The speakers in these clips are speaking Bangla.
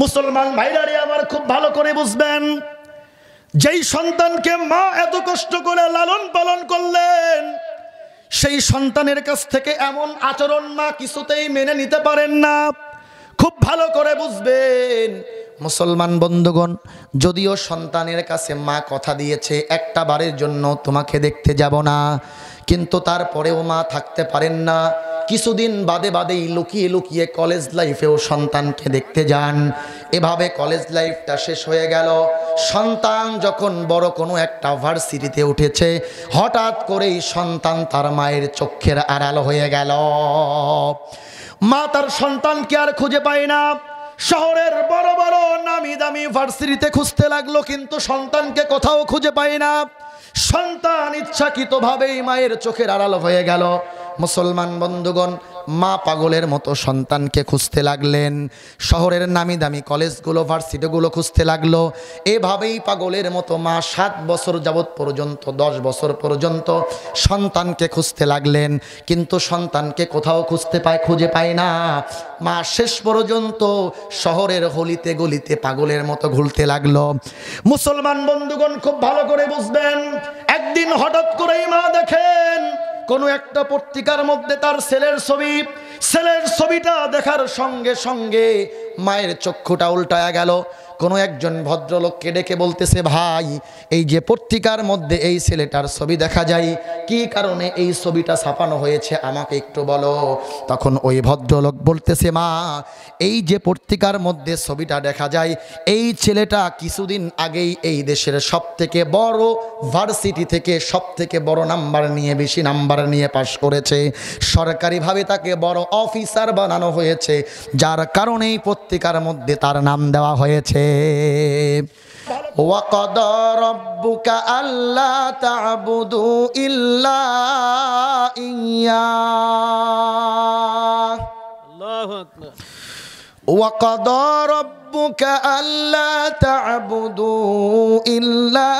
মুসলমান ভাইরারে আবার খুব ভালো করে বুঝবেন যেই সন্তানকে মা এত কষ্ট করে লালন পালন করলেন সেই সন্তানের কাছ থেকে এমন আচরণ মা কিছুতেই মেনে নিতে পারেন না খুব ভালো করে বুঝবেন মুসলমান বন্ধুগণ যদিও সন্তানের কাছে মা কথা দিয়েছে একটা বারের জন্য তোমাকে দেখতে যাব না কিন্তু তারপরেও মা থাকতে পারেন না কিছুদিন বাদে বাদেই লুকিয়ে লুকিয়ে কলেজ লাইফেও সন্তানকে দেখতে যান এভাবে কলেজ লাইফটা শেষ হয়ে গেল সন্তান যখন বড় কোনো একটা ভার্সিটিতে উঠেছে হঠাৎ করেই সন্তান তার মায়ের চক্ষের আড়াল হয়ে গেল মা তার সন্তানকে আর খুঁজে পায় না শহরের বড় বড় নামি দামি ভার্সিটিতে খুঁজতে লাগলো কিন্তু সন্তানকে কোথাও খুঁজে পায় না সন্তান ইচ্ছাকৃতভাবেই মায়ের চোখের আড়াল হয়ে গেল মুসলমান বন্ধুগণ মা পাগলের মতো সন্তানকে খুঁজতে লাগলেন শহরের নামি দামি কলেজগুলো ভার্সিটিগুলো খুঁজতে লাগলো এভাবেই পাগলের মতো মা সাত বছর যাবৎ পর্যন্ত দশ বছর পর্যন্ত সন্তানকে খুঁজতে লাগলেন কিন্তু সন্তানকে কোথাও খুঁজতে পায় খুঁজে পায় না মা শেষ পর্যন্ত শহরের হলিতে গলিতে পাগলের মতো ঘুরতে লাগলো মুসলমান বন্ধুগণ খুব ভালো করে বুঝবেন একদিন হঠাৎ করেই মা দেখেন কোনো একটা পত্রিকার মধ্যে তার ছেলের ছবি ছেলের ছবিটা দেখার সঙ্গে সঙ্গে মায়ের চক্ষুটা উল্টায়া গেল কোনো একজন ভদ্রলোককে ডেকে বলতেছে ভাই এই যে পত্রিকার মধ্যে এই ছেলেটার ছবি দেখা যায় কি কারণে এই ছবিটা ছাপানো হয়েছে আমাকে একটু বলো তখন ওই ভদ্রলোক বলতেছে মা এই যে পত্রিকার মধ্যে ছবিটা দেখা যায় এই ছেলেটা কিছুদিন আগেই এই দেশের সবথেকে বড় ভার্সিটি থেকে সবথেকে বড় নাম্বার নিয়ে বেশি নাম্বার নিয়ে পাশ করেছে সরকারিভাবে তাকে বড় অফিসার বানানো হয়েছে যার কারণেই পত্রিকার মধ্যে তার নাম দেওয়া হয়েছে وقضى ربك ألا تعبدوا إلا إياه الله أكبر وقضى ربك ألا تعبدوا إلا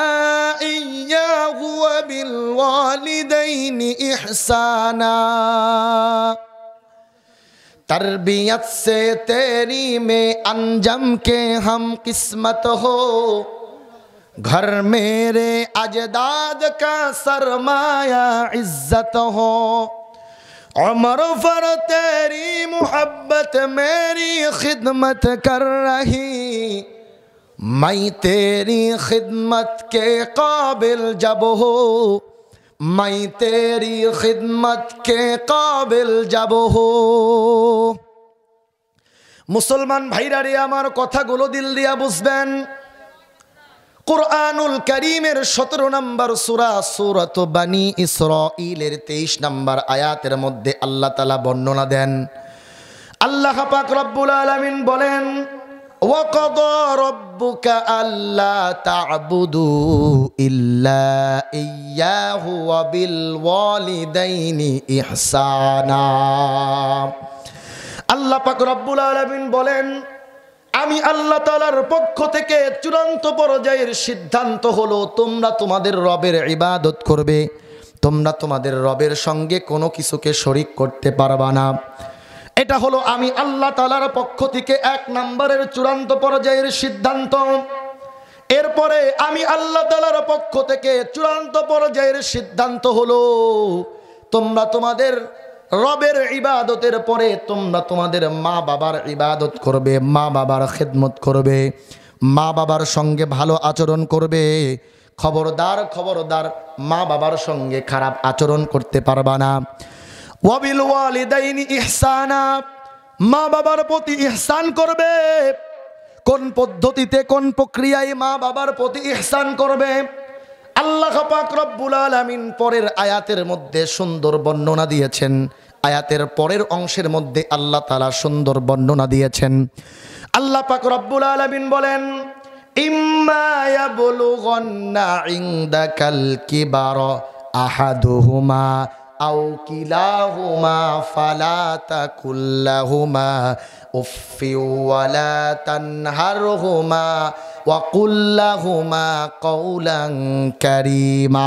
إياه وبالوالدين إحسانا تربیت سے تیری میں انجم کے ہم قسمت ہو گھر میرے اجداد کا سرمایہ عزت ہو عمر فر تیری محبت میری خدمت کر رہی میں تیری خدمت کے قابل جب ہو মাই तेरी খিদমত কে কাবিল যাব মুসলমান ভাইরা রে আমার কথাগুলো দিল দিয়া বুঝবেন কোরআনুল করিমের সতেরো নম্বর সুরা সুরত বানী ইলের তেইশ নম্বর আয়াতের মধ্যে আল্লাহ তালা বর্ণনা দেন আল্লাহ পাক রব্বুল আলমিন বলেন وقضى ربك ألا تعبدوا إلا إياه وبالوالدين إحسانا আল্লাহ পাক রব্বুল আলমিন বলেন আমি আল্লাহ তালার পক্ষ থেকে চূড়ান্ত পর্যায়ের সিদ্ধান্ত হলো তোমরা তোমাদের রবের ইবাদত করবে তোমরা তোমাদের রবের সঙ্গে কোনো কিছুকে শরিক করতে পারবা না এটা হলো আমি আল্লাহ তালার পক্ষ থেকে এক নম্বরের চূড়ান্ত পর্যায়ের সিদ্ধান্ত এরপরে আমি আল্লাহ তালার পক্ষ থেকে চূড়ান্ত পর্যায়ের সিদ্ধান্ত হলো তোমরা তোমাদের রবের ইবাদতের পরে তোমরা তোমাদের মা বাবার ইবাদত করবে মা বাবার খেদমত করবে মা বাবার সঙ্গে ভালো আচরণ করবে খবরদার খবরদার মা বাবার সঙ্গে খারাপ আচরণ করতে পারবা না ওয়াবিল ওয়ালিদাইনি ইহসানা মা বাবার প্রতি ইহসান করবে কোন পদ্ধতিতে কোন প্রক্রিয়ায় মা বাবার প্রতি ইহসান করবে আল্লাহ পাক রব্বুল আলামিন পরের আয়াতের মধ্যে সুন্দর বর্ণনা দিয়েছেন আয়াতের পরের অংশের মধ্যে আল্লাহ তালা সুন্দর বর্ণনা দিয়েছেন আল্লাহ পাক রব্বুল আলামিন বলেন ইম্মা ইয়াবলুগন্না ইনদাকাল কিবার আহাদুহুমা আও কিলাহুমা ফালা তাকুল্লাহুমা উফিওয়ালা তানহারহুমা ওয়াকুল্লাহুমা কৌলাং কারিমা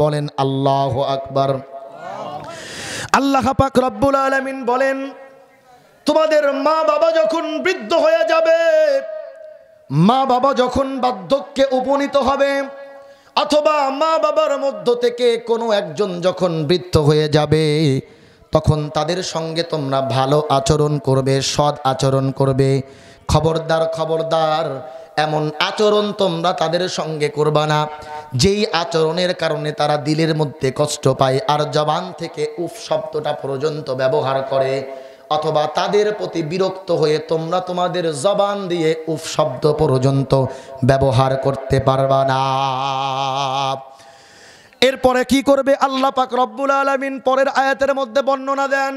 বলেন আল্লাহ আকবর আল্লাহ পাক রব্বুল আলমিন বলেন তোমাদের মা বাবা যখন বৃদ্ধ হয়ে যাবে মা বাবা যখন বার্ধক্যে উপনীত হবে অথবা মা বাবার মধ্য থেকে কোনো একজন যখন বৃদ্ধ হয়ে যাবে তখন তাদের সঙ্গে তোমরা ভালো আচরণ করবে সৎ আচরণ করবে খবরদার খবরদার এমন আচরণ তোমরা তাদের সঙ্গে করবা না যেই আচরণের কারণে তারা দিলের মধ্যে কষ্ট পায় আর জবান থেকে উফ শব্দটা পর্যন্ত ব্যবহার করে অথবা তাদের প্রতি বিরক্ত হয়ে তোমরা তোমাদের জবান দিয়ে উফ শব্দ পর্যন্ত ব্যবহার করতে পারবা না এরপরে কি করবে আল্লাহ পাক রব্বুল আলমিন পরের আয়াতের মধ্যে বর্ণনা দেন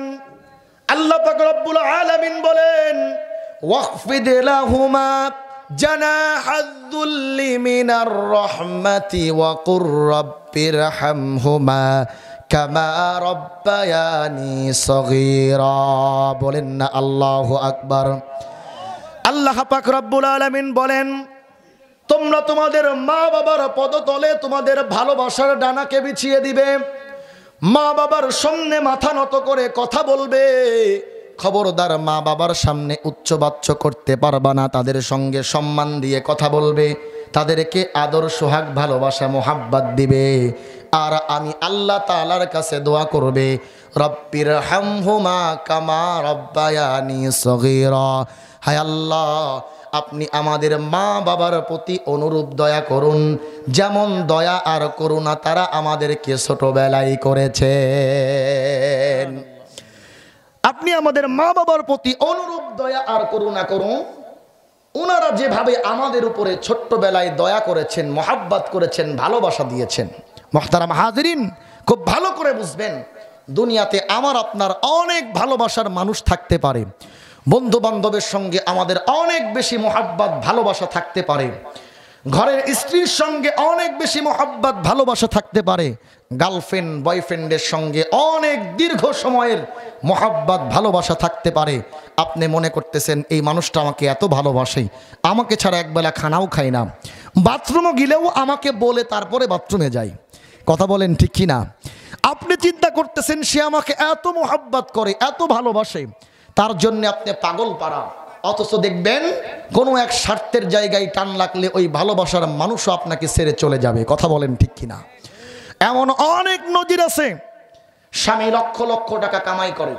আল্লাহ পাক রব্বুল আলমিন বলেন জানা جناح الذل من الرحمة وقل কামা রব্বায়ানি সগীরা বলেন না আল্লাহ আকবার আল্লাহ পাক রব্বুল আলামিন বলেন তোমরা তোমাদের মা বাবার পদতলে তোমাদের ভালোবাসার ডানাকে বিছিয়ে দিবে মা বাবার সামনে মাথা নত করে কথা বলবে খবরদার মা বাবার সামনে উচ্চবাচ্য করতে পারবা না তাদের সঙ্গে সম্মান দিয়ে কথা বলবে তাদেরকে আদর সোহাগ ভালোবাসা মোহাব্বাত দিবে আর আমি আল্লাহ তালার কাছে দোয়া করবে রব্বির হুমা কামা রব্বায়ানি সগির হায় আল্লাহ আপনি আমাদের মা বাবার প্রতি অনুরূপ দয়া করুন যেমন দয়া আর করুণা তারা আমাদেরকে ছোটবেলায় করেছে আপনি আমাদের মা বাবার প্রতি অনুরূপ দয়া আর করুণা করুন ওনারা যেভাবে আমাদের উপরে ছোট্টবেলায় দয়া করেছেন মহাব্বাত করেছেন ভালোবাসা দিয়েছেন মহতারাম হাজরিন খুব ভালো করে বুঝবেন দুনিয়াতে আমার আপনার অনেক ভালোবাসার মানুষ থাকতে পারে বন্ধু বান্ধবের সঙ্গে আমাদের অনেক বেশি মহাব্বাত ভালোবাসা থাকতে পারে ঘরের স্ত্রীর সঙ্গে অনেক বেশি মহাব্বাত ভালোবাসা থাকতে পারে গার্লফ্রেন্ড বয়ফ্রেন্ডের সঙ্গে অনেক দীর্ঘ সময়ের মহাব্বাত ভালোবাসা থাকতে পারে আপনি মনে করতেছেন এই মানুষটা আমাকে এত ভালোবাসে আমাকে ছাড়া একবেলা খানাও খায় না বাথরুমও গেলেও আমাকে বলে তারপরে বাথরুমে যায় কথা বলেন ঠিক কি না আপনি চিন্তা করতেছেন সে আমাকে এত মোহাব্বত করে এত ভালোবাসে তার জন্য আপনি পাগল পাড়া অথচ দেখবেন কোনো এক স্বার্থের জায়গায় টান লাগলে ওই ভালোবাসার মানুষও আপনাকে ছেড়ে চলে যাবে কথা বলেন ঠিক কিনা এমন অনেক নজির আছে স্বামী লক্ষ লক্ষ টাকা কামাই করে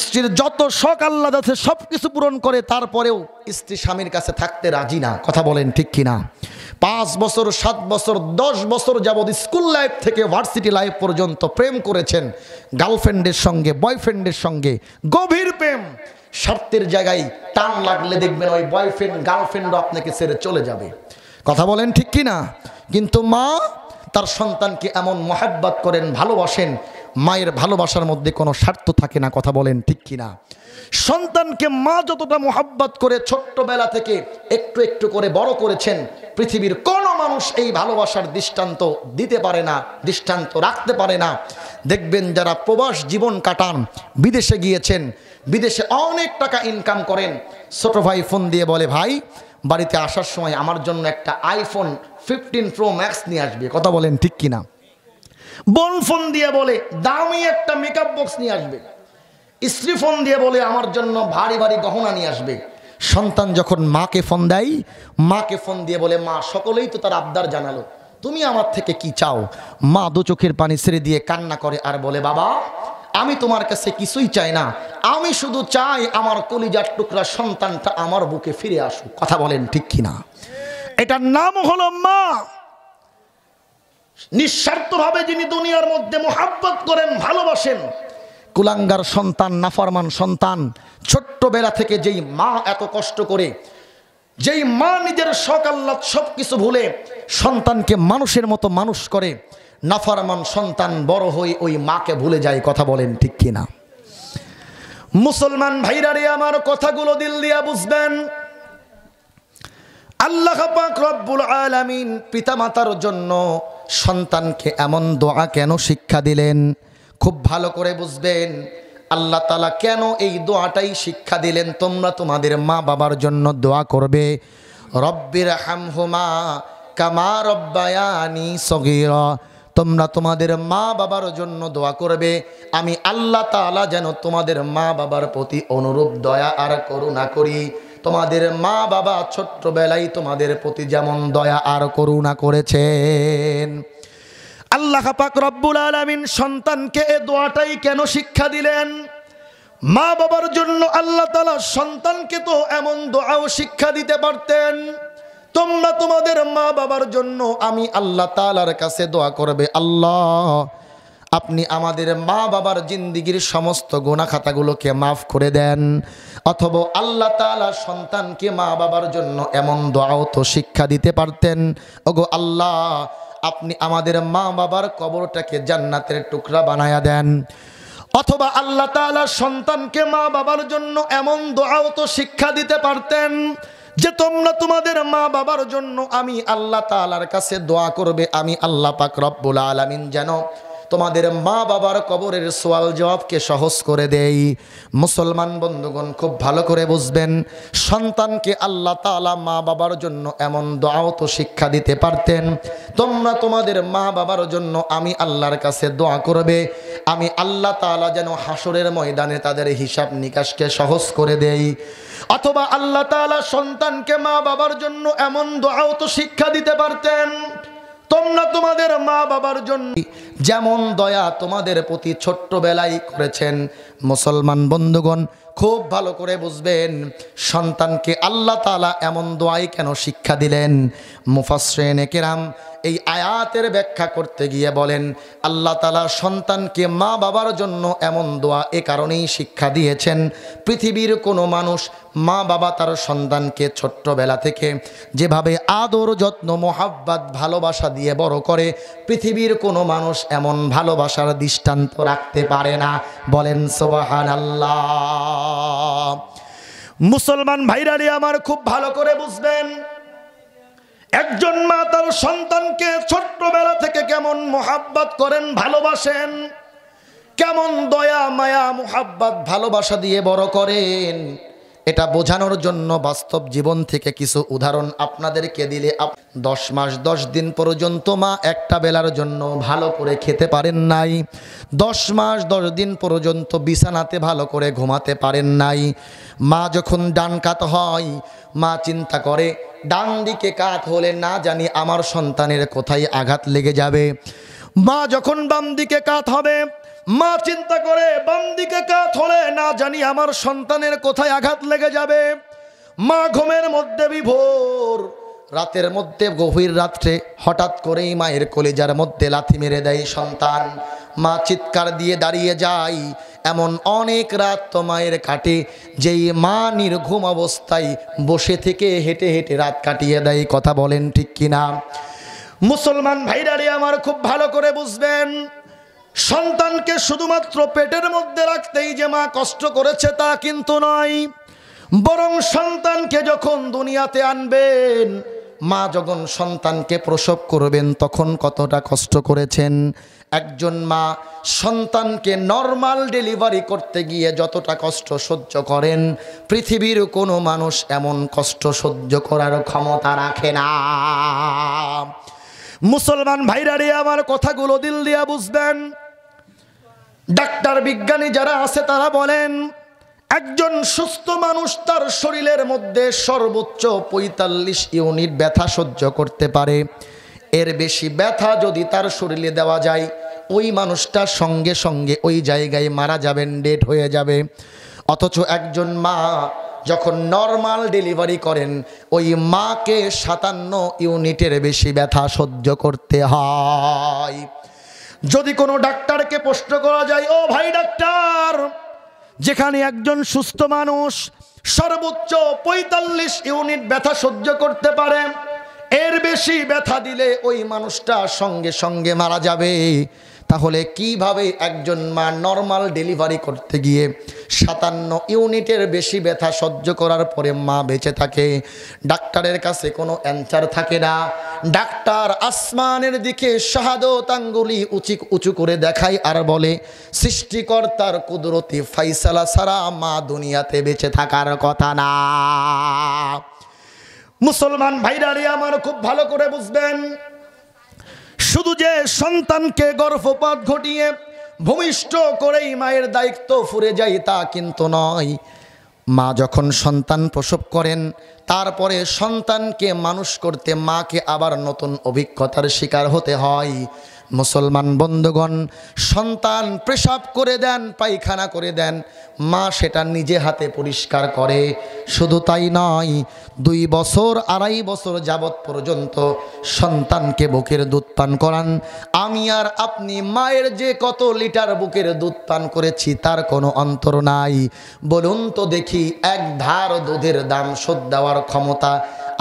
স্ত্রীর যত শখ আল্লাদ আছে সব কিছু পূরণ করে তারপরেও স্ত্রী স্বামীর কাছে থাকতে রাজি না কথা বলেন ঠিক কিনা পাঁচ বছর সাত বছর দশ বছর যাবৎ স্কুল লাইফ থেকে ভার্সিটি লাইফ পর্যন্ত প্রেম করেছেন গার্লফ্রেন্ডের সঙ্গে বয়ফ্রেন্ডের সঙ্গে গভীর প্রেম স্বার্থের জায়গায় টান লাগলে দেখবেন ওই বয়ফ্রেন্ড গার্লফ্রেন্ডও আপনাকে ছেড়ে চলে যাবে কথা বলেন ঠিক কি না কিন্তু মা তার সন্তানকে এমন মহাব্বাত করেন ভালোবাসেন মায়ের ভালোবাসার মধ্যে কোনো স্বার্থ থাকে না কথা বলেন ঠিক কিনা সন্তানকে মা যতটা মোহাব্বত করে ছোট্টবেলা থেকে একটু একটু করে বড় করেছেন পৃথিবীর কোনো মানুষ এই ভালোবাসার দৃষ্টান্ত দিতে পারে না দৃষ্টান্ত রাখতে পারে না দেখবেন যারা প্রবাস জীবন কাটান বিদেশে গিয়েছেন বিদেশে অনেক টাকা ইনকাম করেন ছোট ভাই ফোন দিয়ে বলে ভাই বাড়িতে আসার সময় আমার জন্য একটা আইফোন ফিফটিন প্রো ম্যাক্স নিয়ে আসবে কথা বলেন ঠিক কিনা বোন ফোন দিয়ে বলে দামি একটা মেকআপ বক্স নিয়ে আসবে স্ত্রী ফোন দিয়ে বলে আমার জন্য ভারী ভারী গহনা নিয়ে আসবে সন্তান যখন মাকে ফোন দেয় মাকে ফোন দিয়ে বলে মা সকলেই তো তার আবদার জানালো তুমি আমার থেকে কি চাও মা দু চোখের পানি ছেড়ে দিয়ে কান্না করে আর বলে বাবা আমি তোমার কাছে কিছুই চাই না আমি শুধু চাই আমার কলিজার টুকরা সন্তানটা আমার বুকে ফিরে আসুক কথা বলেন ঠিক কিনা এটার নাম হলো মা নিঃস্বার্থভাবে যিনি দুনিয়ার মধ্যে মোহাব্বত করেন ভালোবাসেন কুলাঙ্গার সন্তান নাফারমান সন্তান ছোট্টবেলা থেকে যেই মা এত কষ্ট করে যেই মা নিজের শখ সব কিছু ভুলে সন্তানকে মানুষের মতো মানুষ করে নাফারমান সন্তান বড় হয়ে ওই মাকে ভুলে যায় কথা বলেন ঠিক কিনা মুসলমান ভাইরারে আমার কথাগুলো দিল দিয়া বুঝবেন আল্লাহ পাক রব্বুল আলামিন পিতামাতার জন্য সন্তানকে এমন দোয়া কেন শিক্ষা দিলেন খুব ভালো করে বুঝবেন আল্লাহ তালা কেন এই দোয়াটাই শিক্ষা দিলেন তোমরা তোমাদের মা বাবার জন্য দোয়া করবে রব্বির হামহুমা কামা রব্বায়ানি সগির তোমরা তোমাদের মা বাবার জন্য দোয়া করবে আমি আল্লাহ তালা যেন তোমাদের মা বাবার প্রতি অনুরূপ দয়া আর করুণা করি তোমাদের মা বাবা ছোট্টবেলায় তোমাদের প্রতি যেমন দয়া আর করুণা করেছেন আল্লাহ পাক রব্বুল আলমিন সন্তানকে এ দোয়াটাই কেন শিক্ষা দিলেন মা বাবার জন্য আল্লাহ তালা সন্তানকে তো এমন দোয়াও শিক্ষা দিতে পারতেন তোমরা তোমাদের মা বাবার জন্য আমি আল্লাহ তালার কাছে দোয়া করবে আল্লাহ আপনি আমাদের মা বাবার জিন্দিগির সমস্ত গোনা খাতাগুলোকে মাফ করে দেন অথবা আল্লাহ তালা সন্তানকে মা বাবার জন্য এমন দোয়াও তো শিক্ষা দিতে পারতেন ওগো আল্লাহ আপনি আমাদের মা বাবার কবরটাকে জান্নাতের টুকরা বানায়া দেন অথবা আল্লাহ তালা সন্তানকে মা বাবার জন্য এমন দোয়াও তো শিক্ষা দিতে পারতেন যে তোমরা তোমাদের মা বাবার জন্য আমি আল্লাহ তালার কাছে দোয়া করবে আমি আল্লাহ পাক রব্বুল আলমিন যেন তোমাদের মা বাবার কবরের সোয়াল জবাবকে সহজ করে দেই মুসলমান বন্ধুগণ খুব ভালো করে বুঝবেন সন্তানকে আল্লাহ তালা মা বাবার জন্য এমন দোয়াও তো শিক্ষা দিতে পারতেন তোমরা তোমাদের মা বাবার জন্য আমি আল্লাহর কাছে দোয়া করবে আমি আল্লাহ তালা যেন হাসরের ময়দানে তাদের হিসাব নিকাশকে সহজ করে দেই অথবা আল্লাহ তালা সন্তানকে মা বাবার জন্য এমন দোয়াও তো শিক্ষা দিতে পারতেন তোমরা তোমাদের মা বাবার জন্য যেমন দয়া তোমাদের প্রতি ছোট্টবেলায় করেছেন মুসলমান বন্ধুগণ খুব ভালো করে বুঝবেন সন্তানকে আল্লাহ তালা এমন দোয়াই কেন শিক্ষা দিলেন মুফাসেন কেরাম এই আয়াতের ব্যাখ্যা করতে গিয়ে বলেন আল্লাহ তালা সন্তানকে মা বাবার জন্য এমন দোয়া এ কারণেই শিক্ষা দিয়েছেন পৃথিবীর কোনো মানুষ মা বাবা তার সন্তানকে ছোট্টবেলা থেকে যেভাবে আদর যত্ন মোহাব্বাত ভালোবাসা দিয়ে বড় করে পৃথিবীর কোনো মানুষ এমন ভালোবাসার দৃষ্টান্ত রাখতে পারে না বলেন সোবাহান আল্লাহ মুসলমান ভাইরারে আমার খুব ভালো করে বুঝবেন একজন মা তার সন্তানকে ছোট্টবেলা থেকে কেমন মোহাব্বত করেন ভালোবাসেন কেমন দয়া মায়া মোহাব্বত ভালোবাসা দিয়ে বড় করেন এটা বোঝানোর জন্য বাস্তব জীবন থেকে কিছু উদাহরণ আপনাদেরকে দিলে দশ মাস দশ দিন পর্যন্ত মা একটা বেলার জন্য ভালো করে খেতে পারেন নাই দশ মাস দশ দিন পর্যন্ত বিছানাতে ভালো করে ঘুমাতে পারেন নাই মা যখন ডান কাত হয় মা চিন্তা করে ডান দিকে কাত হলে না জানি আমার সন্তানের কোথায় আঘাত লেগে যাবে মা যখন বাম দিকে কাত হবে মা চিন্তা করে বাম দিকে কাত হলে না জানি আমার সন্তানের কোথায় আঘাত লেগে যাবে মা ঘুমের মধ্যে বিভোর রাতের মধ্যে গভীর রাত্রে হঠাৎ করেই মায়ের কলেজার মধ্যে লাথি মেরে দেয় সন্তান মা চিৎকার দিয়ে দাঁড়িয়ে যায় এমন অনেক রাত তো মায়ের কাটে যেই মা নির্ঘুম অবস্থায় বসে থেকে হেঁটে হেঁটে রাত কাটিয়ে দেয় কথা বলেন ঠিক কিনা মুসলমান ভাইরারে আমার খুব ভালো করে বুঝবেন সন্তানকে শুধুমাত্র পেটের মধ্যে রাখতেই যে মা কষ্ট করেছে তা কিন্তু নয় বরং সন্তানকে যখন দুনিয়াতে আনবেন মা যখন সন্তানকে প্রসব করবেন তখন কতটা কষ্ট করেছেন একজন মা সন্তানকে নর্মাল ডেলিভারি করতে গিয়ে যতটা কষ্ট সহ্য করেন পৃথিবীর কোনো মানুষ এমন কষ্ট সহ্য করার ক্ষমতা রাখে না মুসলমান ভাইরারে আমার কথাগুলো দিল দিয়া বুঝবেন ডাক্তার বিজ্ঞানী যারা আছে তারা বলেন একজন সুস্থ মানুষ তার শরীরের মধ্যে সর্বোচ্চ পঁয়তাল্লিশ ইউনিট ব্যথা সহ্য করতে পারে এর বেশি ব্যথা যদি তার শরীরে দেওয়া যায় ওই মানুষটা সঙ্গে সঙ্গে ওই জায়গায় মারা যাবেন ডেট হয়ে যাবে অথচ একজন মা যখন নর্মাল ডেলিভারি করেন ওই মাকে সাতান্ন ইউনিটের বেশি ব্যথা সহ্য করতে হয় যদি কোনো ডাক্তারকে প্রশ্ন করা যায় ও ভাই ডাক্তার যেখানে একজন সুস্থ মানুষ সর্বোচ্চ পঁয়তাল্লিশ ইউনিট ব্যথা সহ্য করতে পারেন এর বেশি ব্যথা দিলে ওই মানুষটা সঙ্গে সঙ্গে মারা যাবে তাহলে কিভাবে একজন মা নর্মাল ডেলিভারি করতে গিয়ে সাতান্ন ইউনিটের বেশি ব্যথা সহ্য করার পরে মা বেঁচে থাকে ডাক্তারের কাছে কোনো অ্যান্সার থাকে না ডাক্তার আসমানের দিকে শাহাদত তাঙ্গুলি উঁচি উঁচু করে দেখায় আর বলে সৃষ্টিকর্তার কুদরতি ফাইসালা সারা মা দুনিয়াতে বেঁচে থাকার কথা না মুসলমান ভাইরারে আমার খুব ভালো করে বুঝবেন শুধু যে সন্তানকে গর্ভপাত ঘটিয়ে ভূমিষ্ঠ করেই মায়ের দায়িত্ব ফুরে যায় তা কিন্তু নয় মা যখন সন্তান প্রসব করেন তারপরে সন্তানকে মানুষ করতে মাকে আবার নতুন অভিজ্ঞতার শিকার হতে হয় মুসলমান বন্ধুগণ সন্তান পেশাব করে দেন পায়খানা করে দেন মা সেটা নিজে হাতে পরিষ্কার করে শুধু তাই নয় দুই বছর আড়াই বছর যাবৎ পর্যন্ত সন্তানকে বুকের দুধ পান করান আমি আর আপনি মায়ের যে কত লিটার বুকের দুধ পান করেছি তার কোনো অন্তর নাই বলুন তো দেখি এক ধার দুধের দাম শোধ দেওয়ার ক্ষমতা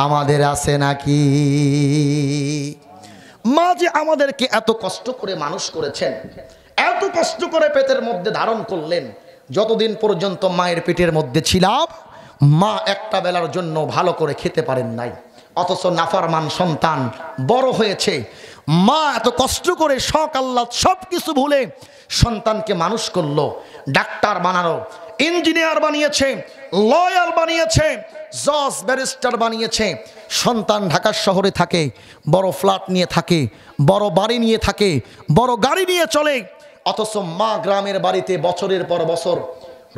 আমাদের আছে নাকি মা যে আমাদেরকে এত কষ্ট করে মানুষ করেছেন এত কষ্ট করে পেটের মধ্যে ধারণ করলেন যতদিন পর্যন্ত মায়ের পেটের মধ্যে ছিলাম মা একটা বেলার জন্য ভালো করে খেতে পারেন নাই অথচ নাফারমান সন্তান বড় হয়েছে মা এত কষ্ট করে শখ আল্লাহ সব কিছু ভুলে সন্তানকে মানুষ করলো ডাক্তার বানালো ইঞ্জিনিয়ার বানিয়েছে লয়ার বানিয়েছে জজ ব্যারিস্টার বানিয়েছে সন্তান ঢাকার শহরে থাকে বড় ফ্ল্যাট নিয়ে থাকে বড় বাড়ি নিয়ে থাকে বড় গাড়ি নিয়ে চলে অথচ মা গ্রামের বাড়িতে বছরের পর বছর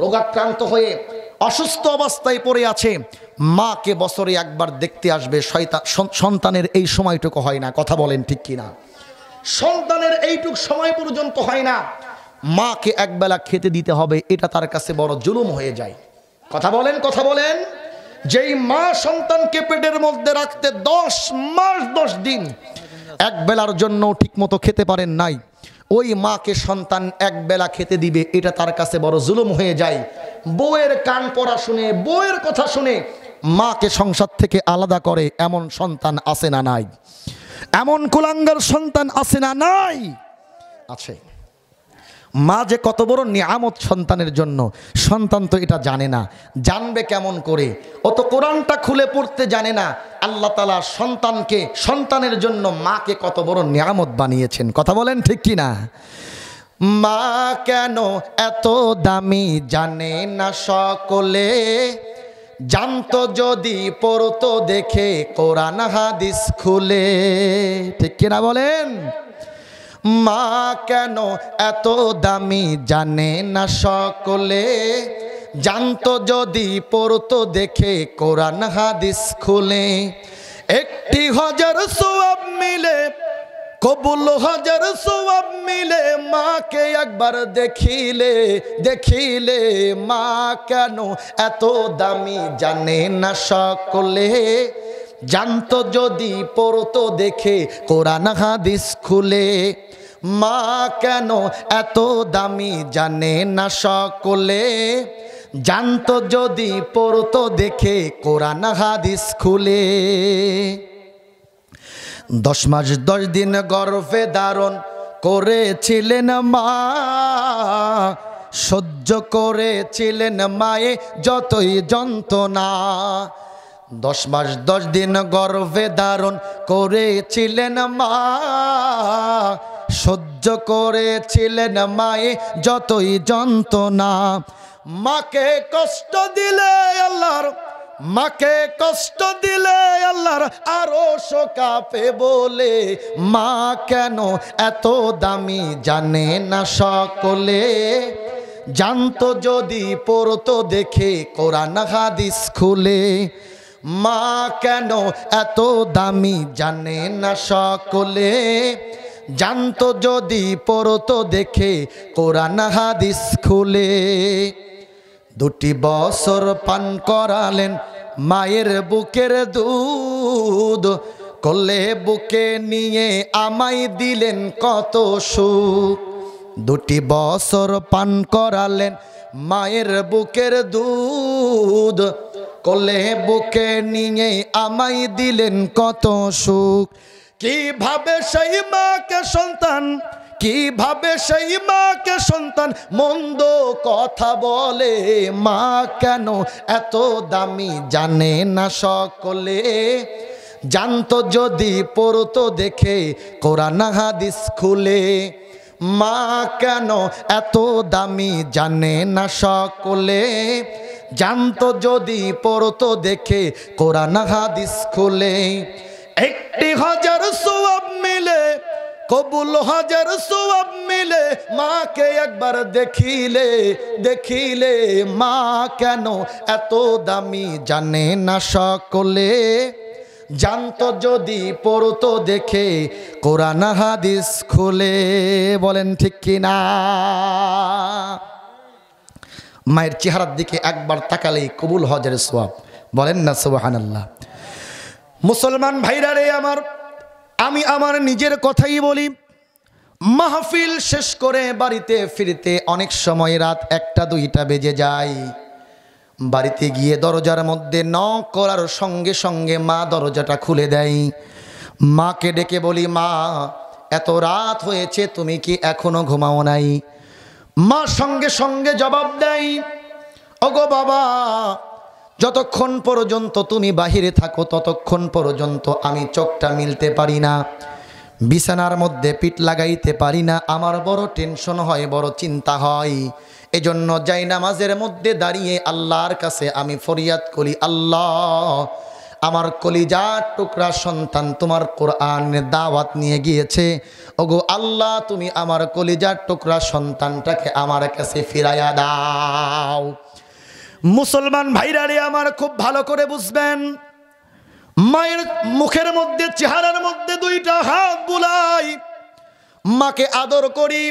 রোগাক্রান্ত হয়ে অসুস্থ অবস্থায় পড়ে আছে মাকে বছরে একবার দেখতে আসবে সন্তানের এই সময়টুকু হয় না কথা বলেন ঠিক কিনা সন্তানের এইটুক সময় পর্যন্ত হয় না মাকে একবেলা খেতে দিতে হবে এটা তার কাছে বড় জুলুম হয়ে যায় কথা বলেন কথা বলেন যেই মা সন্তানকে পেটের মধ্যে রাখতে দশ মাস দশ দিন এক বেলার জন্য ঠিকমতো খেতে পারেন নাই ওই মাকে সন্তান এক বেলা খেতে দিবে এটা তার কাছে বড় জুলুম হয়ে যায় বউয়ের কান পড়া শুনে বউয়ের কথা শুনে মাকে সংসার থেকে আলাদা করে এমন সন্তান আছে না নাই এমন কুলাঙ্গার সন্তান আছে না নাই আছে মা যে কত বড় নিয়ামত সন্তানের জন্য সন্তান তো এটা জানে না জানবে কেমন করে অত কোরআনটা খুলে পড়তে জানে না আল্লাহ তালা সন্তানকে সন্তানের জন্য মাকে কত বড় নিয়ামত বানিয়েছেন কথা বলেন ঠিক কি না মা কেন এত দামি জানে না সকলে জানত যদি পড়তো দেখে কোরআন হাদিস খুলে ঠিক কিনা বলেন মা কেন এত দামি জানে না সকলে জানতো যদি পড়ত দেখে কোরআন হাদিস খুলে একটি হাজার সোয়াব মিলে কবুল হাজার সোয়াব মিলে মাকে একবার দেখিলে দেখিলে মা কেন এত দামি জানে না সকলে জানতো যদি পড়তো দেখে কোরআন হাদিস খুলে মা কেন এত দামি জানে না সকলে জানত যদি পড়তো দেখে কোরআন হাদিস খুলে দশ মাস দশ দিন গর্ভে দারণ করেছিলেন মা সহ্য করেছিলেন মায়ে যতই যন্ত্রণা দশ মাস দশ দিন গর্ভে দারণ করেছিলেন মা সহ্য করেছিলেন মায়ে যতই যন্ত্রণা মাকে কষ্ট দিলে আল্লাহর মাকে কষ্ট দিলে আল্লাহর আরো পে বলে মা কেন এত দামি জানে না সকলে জানত যদি পড়ত দেখে কোরআন হাদিস খুলে মা কেন এত দামি জানে না সকলে জানতো যদি পড়তো দেখে কোরআন হাদিস খুলে দুটি বছর পান করালেন মায়ের বুকের দুধ কলে বুকে নিয়ে আমায় দিলেন কত সুখ দুটি বছর পান করালেন মায়ের বুকের দুধ কলে বুকে নিয়ে আমায় দিলেন কত সুখ কিভাবে সেই মাকে সন্তান কিভাবে সেই মাকে সন্তান মন্দ কথা বলে মা কেন এত দামি জানে না সকলে জানতো যদি পড়তো দেখে কোরআন হাদিস খুলে মা কেন এত দামি জানে না সকলে জানতো যদি পড়তো দেখে কোরআন হাদিস খুলে একটি হাজার সোয়াব মিলে কবুল হাজার সোয়াব মিলে মাকে একবার দেখিলে দেখিলে মা কেন এত দামি জানে না সকলে জানতো যদি পড়তো দেখে কোরআন হাদিস খুলে বলেন ঠিক কিনা মায়ের চেহারার দিকে একবার তাকালেই কবুল হজের সোয়াব বলেন না সুবাহান আল্লাহ মুসলমান ভাইরা রে আমার আমি আমার নিজের কথাই বলি মাহফিল শেষ করে বাড়িতে ফিরতে অনেক সময় রাত একটা দুইটা বেজে যায় বাড়িতে গিয়ে দরজার মধ্যে ন করার সঙ্গে সঙ্গে মা দরজাটা খুলে দেয় মাকে ডেকে বলি মা এত রাত হয়েছে তুমি কি এখনো ঘুমাও নাই মা সঙ্গে সঙ্গে জবাব দেয় ওগো বাবা যতক্ষণ পর্যন্ত তুমি বাহিরে থাকো ততক্ষণ পর্যন্ত আমি চোখটা মিলতে পারি না বিছানার মধ্যে পিঠ লাগাইতে পারি না আমার বড় টেনশন হয় বড় চিন্তা হয় এজন্য যাই নামাজের মধ্যে দাঁড়িয়ে আল্লাহর কাছে আমি ফরিয়াদ করি আল্লাহ আমার কলিজার টুকরা সন্তান তোমার কোরআনের দাওয়াত নিয়ে গিয়েছে ওগো আল্লাহ তুমি আমার কলিজার টুকরা সন্তানটাকে আমার কাছে ফিরাইয়া দাও মুসলমান ভাইরারে আমার খুব ভালো করে বুঝবেন মায়ের মুখের মধ্যে চেহারার মধ্যে দুইটা হাত বুলাই মাকে আদর করি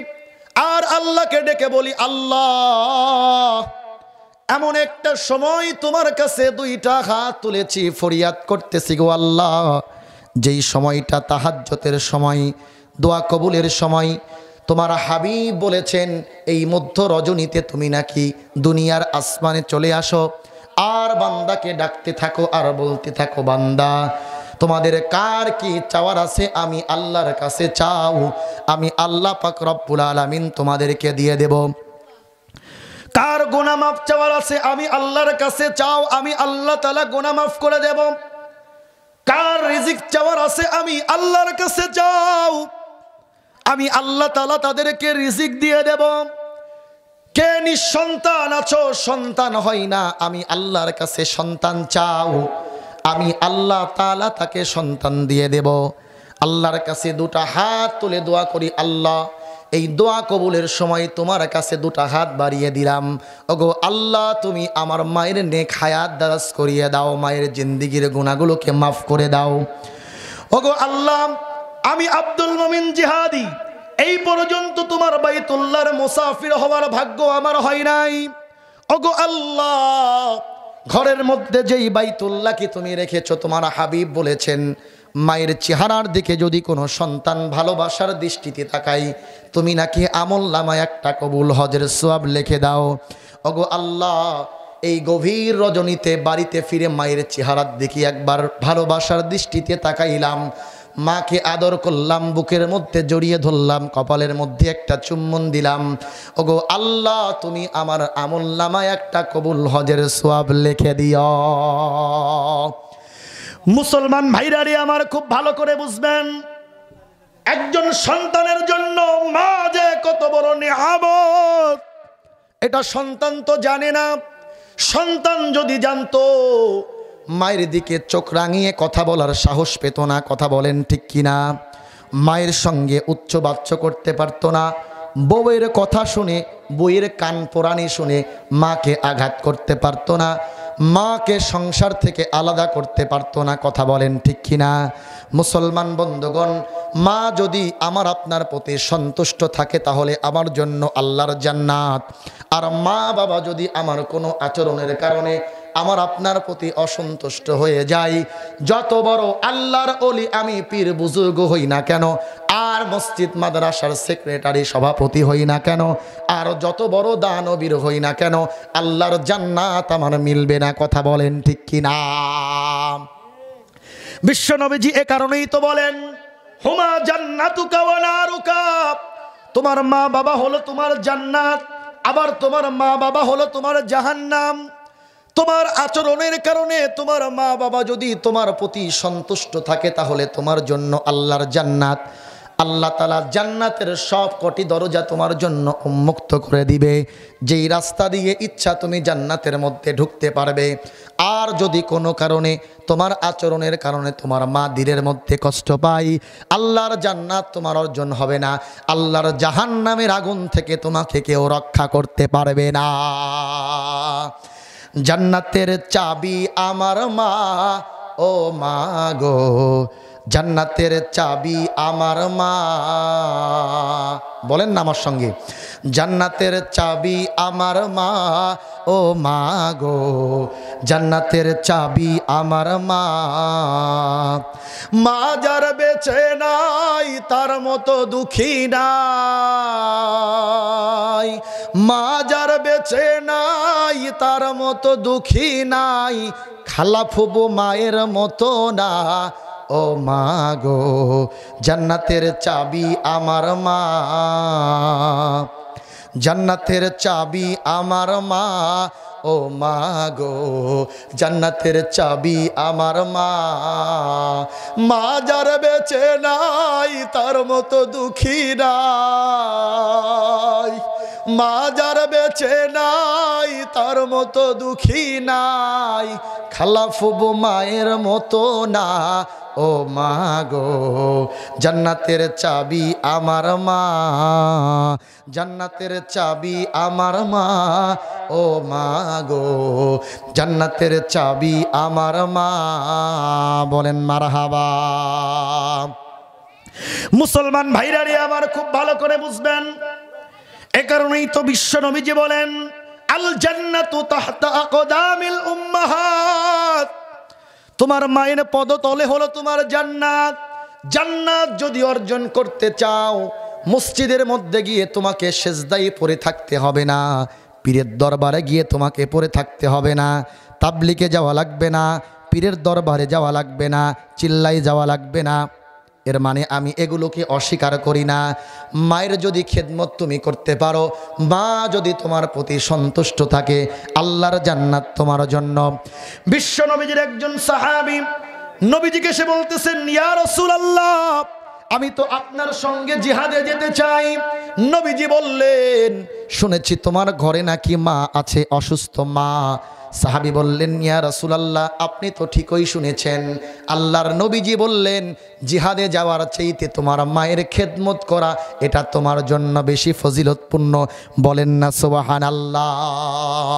আর আল্লাহকে ডেকে বলি আল্লাহ এমন একটা সময় তোমার কাছে দুইটা হাত তুলেছি ফরিয়াদ করতেছি গো আল্লাহ যেই সময়টা তাহাজ্যতের সময় দোয়া কবুলের সময় তোমার হাবিব বলেছেন এই মধ্য রজনীতে তুমি নাকি দুনিয়ার আসমানে চলে আসো আর বান্দাকে ডাকতে থাকো আর বলতে থাকো বান্দা তোমাদের কার কি চাওয়ার আছে আমি আল্লাহর কাছে চাও আমি আল্লাহ পাক রব্বুল আলামিন তোমাদেরকে দিয়ে দেব কার গোনা মাফ চাওয়ার আছে আমি আল্লাহর কাছে চাও আমি আল্লাহ তালা গোনা মাফ করে দেব কার রিজিক চাওয়ার আছে আমি আল্লাহর কাছে চাও আমি আল্লাহ তালা তাদেরকে রিজিক দিয়ে দেব কে নিঃসন্তান আছো সন্তান হয় না আমি আল্লাহর কাছে সন্তান চাও আমি আল্লাহ তালা তাকে সন্তান দিয়ে দেব আল্লাহর কাছে দুটা হাত তুলে দোয়া করি আল্লাহ এই দোয়া কবুলের সময় তোমার কাছে দুটা হাত বাড়িয়ে দিলাম ওগো আল্লাহ তুমি আমার মায়ের নেক হায়াত দাস করিয়ে দাও মায়ের জিন্দিগির গুণাগুলোকে মাফ করে দাও ওগো আল্লাহ আমি আব্দুল মমিন জিহাদি এই পর্যন্ত তোমার বাইতুল্লার মুসাফির হওয়ার ভাগ্য আমার হয় নাই ওগো আল্লাহ ঘরের মধ্যে যেই বাইতুল্লাকে তুমি রেখেছো তোমার হাবিব বলেছেন মায়ের চেহারার দিকে যদি কোনো সন্তান ভালোবাসার দৃষ্টিতে তাকাই তুমি নাকি আমল নামায় একটা কবুল হজের সোয়াব লেখে দাও ওগো আল্লাহ এই গভীর রজনীতে বাড়িতে ফিরে মায়ের চেহারার দিকে একবার ভালোবাসার দৃষ্টিতে তাকাইলাম মাকে আদর করলাম বুকের মধ্যে জড়িয়ে ধরলাম কপালের মধ্যে একটা চুম্বন দিলাম ওগো আল্লাহ তুমি আমার আমল নামায় একটা কবুল হজের সোয়াব লিখে দিও মুসলমান ভাইরারি আমার খুব ভালো করে বুঝবেন একজন সন্তানের জন্য মা যে কত বড় নেহাব এটা সন্তান তো জানে না সন্তান যদি জানতো মায়ের দিকে চোখ রাঙিয়ে কথা বলার সাহস পেত না কথা বলেন ঠিক কিনা মায়ের সঙ্গে উচ্চ বাচ্চ করতে পারত না বউয়ের কথা শুনে বইয়ের কান পোড়ানি শুনে মাকে আঘাত করতে পারত না মাকে সংসার থেকে আলাদা করতে পারত না কথা বলেন ঠিক কিনা মুসলমান বন্ধুগণ মা যদি আমার আপনার প্রতি সন্তুষ্ট থাকে তাহলে আমার জন্য আল্লাহর জান্নাত আর মা বাবা যদি আমার কোনো আচরণের কারণে আমার আপনার প্রতি অসন্তুষ্ট হয়ে যাই যত বড় আল্লাহর অলি আমি পীর বুজুর্গ হই না কেন আর মসজিদ মাদ্রাসার সেক্রেটারি সভাপতি হই না কেন আর যত বড় দানবীর হই না কেন আল্লাহর জান্নাত আমার মিলবে না কথা বলেন ঠিক কি না বিশ্বনবীজি এ কারণেই তো বলেন হুমা জান্নাতুকা ওয়া নারুকা তোমার মা বাবা হলো তোমার জান্নাত আবার তোমার মা বাবা হলো তোমার জাহান্নাম তোমার আচরণের কারণে তোমার মা বাবা যদি তোমার প্রতি সন্তুষ্ট থাকে তাহলে তোমার জন্য আল্লাহর জান্নাত আল্লাহ তালা জান্নাতের সব কটি দরজা তোমার জন্য উন্মুক্ত করে দিবে যেই রাস্তা দিয়ে ইচ্ছা তুমি জান্নাতের মধ্যে ঢুকতে পারবে আর যদি কোনো কারণে তোমার আচরণের কারণে তোমার মা দিলের মধ্যে কষ্ট পাই আল্লাহর জান্নাত তোমার অর্জন হবে না আল্লাহর জাহান নামের আগুন থেকে তোমাকে কেউ রক্ষা করতে পারবে না জান্নাতের চাবি আমার মা ও মা গো জান্নাতের চাবি আমার মা বলেন না আমার সঙ্গে জান্নাতের চাবি আমার মা ও মা গো জান্নাতের চাবি আমার মা মা যার বেছে নাই তার মতো দুঃখী নাই মা যার বেছে নাই তার মতো দুঃখী নাই খালা ফুবু মায়ের মতো না ও মা গো জান্নাতের চাবি আমার মা জান্নাতের চাবি আমার মা ও মা গো জান্নাতের চাবি আমার মা মা যার বেঁচে নাই তার মতো দুঃখী নাই মা যার বেঁচে নাই তার মতো দুঃখী নাই খালাফুবু মায়ের মতো না ও মা গো জান্নাতের চাবি আমার মা জান্নাতের চাবি আমার মা ও মা গো জান্নাতের চাবি আমার মা বলেন মারহাবা মুসলমান ভাইরারে আমার খুব ভালো করে বুঝবেন এ কারণেই তো বিশ্ব নবীজি বলেন আল জান্নাতু তাহতা আকদামিল উম্মাহাত তোমার মায়ের পদতলে হলো তোমার জান্নাত জান্নাত যদি অর্জন করতে চাও মসজিদের মধ্যে গিয়ে তোমাকে সেজদাই পড়ে থাকতে হবে না পীরের দরবারে গিয়ে তোমাকে পড়ে থাকতে হবে না তাবলিকে যাওয়া লাগবে না পীরের দরবারে যাওয়া লাগবে না চিল্লাই যাওয়া লাগবে না এর মানে আমি এগুলোকে অস্বীকার করি না মায়ের যদি খেদমত তুমি করতে পারো মা যদি তোমার প্রতি সন্তুষ্ট থাকে আল্লাহর জান্নাত তোমার জন্য বিশ্ব নবীজির একজন সাহাবি নবীজিকে সে বলতেছেন রসুল আল্লাহ আমি তো আপনার সঙ্গে জিহাদে যেতে চাই নবীজি বললেন শুনেছি তোমার ঘরে নাকি মা আছে অসুস্থ মা সাহাবি বললেন ইয়া আল্লাহ আপনি তো ঠিকই শুনেছেন আল্লাহর নবীজি বললেন জিহাদে যাওয়ার চাইতে তোমার মায়ের খেদমত করা এটা তোমার জন্য বেশি ফজিলতপূর্ণ বলেন না সোবাহান আল্লাহ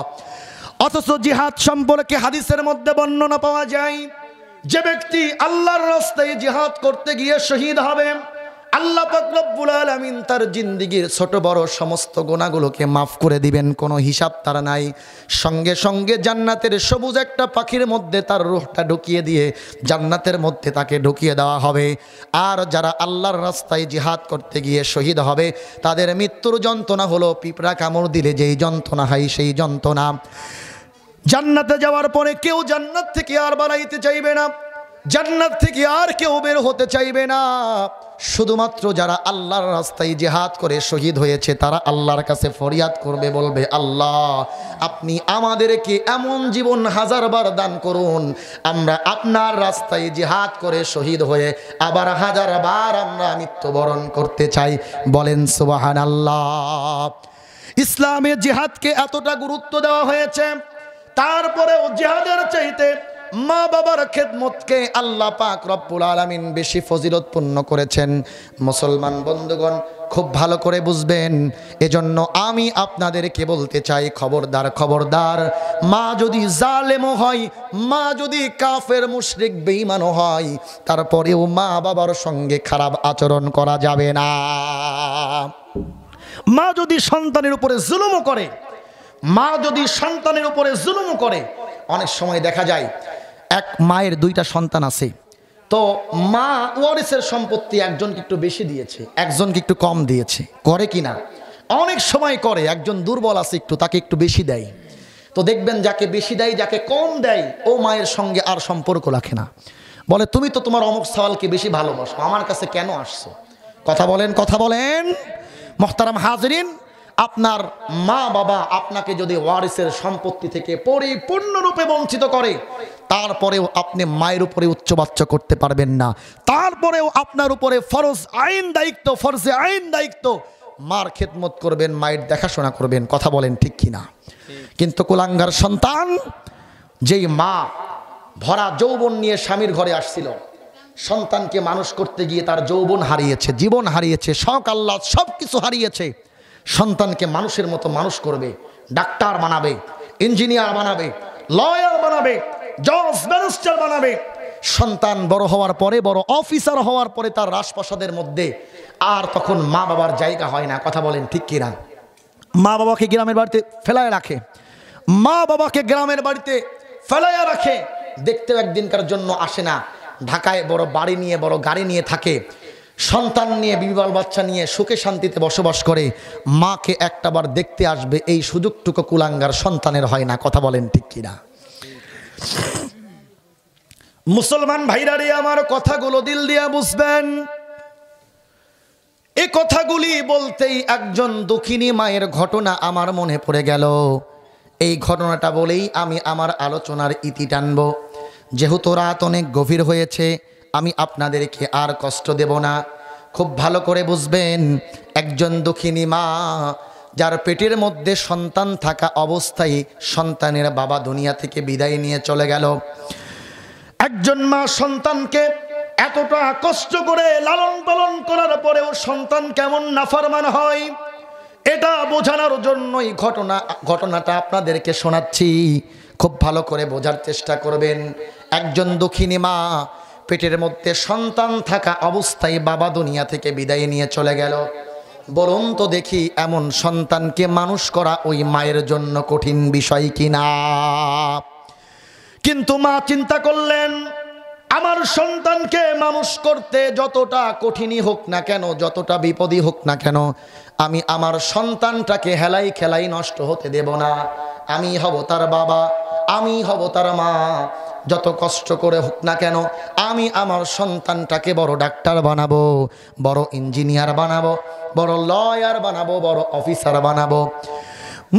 অথচ জিহাদ সম্পর্কে হাদিসের মধ্যে বর্ণনা পাওয়া যায় যে ব্যক্তি আল্লাহর রাস্তায় জিহাদ করতে গিয়ে শহীদ হবেন আল্লাহ পাকরব্বুল আলমিন তার জিন্দিগির ছোট বড় সমস্ত গোনাগুলোকে মাফ করে দিবেন কোনো হিসাব তার নাই সঙ্গে সঙ্গে জান্নাতের সবুজ একটা পাখির মধ্যে তার রোহটা ঢুকিয়ে দিয়ে জান্নাতের মধ্যে তাকে ঢুকিয়ে দেওয়া হবে আর যারা আল্লাহর রাস্তায় জিহাদ করতে গিয়ে শহীদ হবে তাদের মৃত্যুর যন্ত্রণা হলো পিঁপড়া কামড় দিলে যেই যন্ত্রণা হয় সেই যন্ত্রণা জান্নাতে যাওয়ার পরে কেউ জান্নাত থেকে আর বানাইতে চাইবে না জান্নাত থেকে আর কেউ বের হতে চাইবে না শুধুমাত্র যারা আল্লাহর রাস্তায় জেহাদ করে শহীদ হয়েছে তারা আল্লাহর কাছে ফরিয়াদ করবে বলবে আল্লাহ আপনি আমাদেরকে এমন জীবন হাজারবার দান করুন আমরা আপনার রাস্তায় জেহাদ করে শহীদ হয়ে আবার হাজারবার আমরা মৃত্যুবরণ করতে চাই বলেন সুবাহান আল্লাহ ইসলামে জেহাদকে এতটা গুরুত্ব দেওয়া হয়েছে তারপরেও জেহাদের চাইতে মা বাবার খেদমতকে আল্লাহ পাক রব্বুল আলমিন বেশি ফজিলতপূর্ণ করেছেন মুসলমান বন্ধুগণ খুব ভালো করে বুঝবেন এজন্য আমি আপনাদেরকে বলতে চাই খবরদার খবরদার মা যদি জালেমও হয় মা যদি কাফের মুশরিক বেঈমানও হয় তারপরেও মা বাবার সঙ্গে খারাপ আচরণ করা যাবে না মা যদি সন্তানের উপরে জুলুমও করে মা যদি সন্তানের উপরে জুলুমও করে অনেক সময় দেখা যায় এক মায়ের দুইটা সন্তান আছে তো মা ওয়ারিসের সম্পত্তি একজনকে একটু বেশি দিয়েছে একজনকে একটু কম দিয়েছে করে কি না অনেক সময় করে একজন দুর্বল আছে একটু তাকে একটু বেশি দেয় তো দেখবেন যাকে বেশি দেয় যাকে কম দেয় ও মায়ের সঙ্গে আর সম্পর্ক রাখে না বলে তুমি তো তোমার অমুক সওয়ালকে বেশি ভালোবাসো আমার কাছে কেন আসছো কথা বলেন কথা বলেন মোহতারাম হাজরিন আপনার মা বাবা আপনাকে যদি ওয়ারিসের সম্পত্তি থেকে পরিপূর্ণরূপে বঞ্চিত করে তারপরেও আপনি মায়ের উপরে উচ্চবাচ্য করতে পারবেন না তারপরেও আপনার উপরে ফরজ আইন দায়িত্ব ফরজে আইন দায়িত্ব মার খেদমত করবেন মায়ের দেখাশোনা করবেন কথা বলেন ঠিক কিনা কিন্তু কুলাঙ্গার সন্তান যেই মা ভরা যৌবন নিয়ে স্বামীর ঘরে আসছিল সন্তানকে মানুষ করতে গিয়ে তার যৌবন হারিয়েছে জীবন হারিয়েছে শখ আল্লাহ সব কিছু হারিয়েছে সন্তানকে মানুষের মতো মানুষ করবে ডাক্তার বানাবে ইঞ্জিনিয়ার বানাবে লয়ার বানাবে জজ ব্যারিস্টার বানাবে সন্তান বড় হওয়ার পরে বড় অফিসার হওয়ার পরে তার রাজপ্রাসাদের মধ্যে আর তখন মা বাবার জায়গা হয় না কথা বলেন ঠিক কিনা মা বাবাকে গ্রামের বাড়িতে ফেলায় রাখে মা বাবাকে গ্রামের বাড়িতে ফেলাইয়া রাখে দেখতেও একদিনকার জন্য আসে না ঢাকায় বড় বাড়ি নিয়ে বড় গাড়ি নিয়ে থাকে সন্তান নিয়ে বিবাল বাচ্চা নিয়ে সুখে শান্তিতে বসবাস করে মাকে একটাবার দেখতে আসবে এই সুযোগটুকু কুলাঙ্গার সন্তানের হয় না কথা বলেন ঠিক কিনা মুসলমান ভাইরারে আমার কথাগুলো দিল দিয়া বুঝবেন এ কথাগুলি বলতেই একজন দক্ষিণী মায়ের ঘটনা আমার মনে পড়ে গেল এই ঘটনাটা বলেই আমি আমার আলোচনার ইতি টানব যেহেতু রাত অনেক গভীর হয়েছে আমি আপনাদেরকে আর কষ্ট দেব না খুব ভালো করে বুঝবেন একজন দুঃখিনী মা যার পেটের মধ্যে সন্তান থাকা অবস্থায় সন্তানের বাবা দুনিয়া থেকে বিদায় নিয়ে চলে গেল একজন মা সন্তানকে এতটা কষ্ট করে লালন পালন করার পরেও সন্তান কেমন নাফারমান হয় এটা বোঝানোর জন্যই ঘটনা ঘটনাটা আপনাদেরকে শোনাচ্ছি খুব ভালো করে বোঝার চেষ্টা করবেন একজন দুঃখিনী মা পেটের মধ্যে সন্তান থাকা অবস্থায় বাবা দুনিয়া থেকে বিদায় নিয়ে চলে গেল বরং তো দেখি এমন সন্তানকে মানুষ করা ওই মায়ের জন্য কঠিন বিষয় কিনা কিন্তু মা চিন্তা করলেন আমার সন্তানকে মানুষ করতে যতটা কঠিনই হোক না কেন যতটা বিপদই হোক না কেন আমি আমার সন্তানটাকে হেলাই খেলাই নষ্ট হতে দেব না আমি হব তার বাবা আমি হব তার মা যত কষ্ট করে হোক না কেন আমি আমার সন্তানটাকে বড় ডাক্তার বানাবো বড় ইঞ্জিনিয়ার বানাবো বড় লয়ার বানাবো বড় অফিসার বানাবো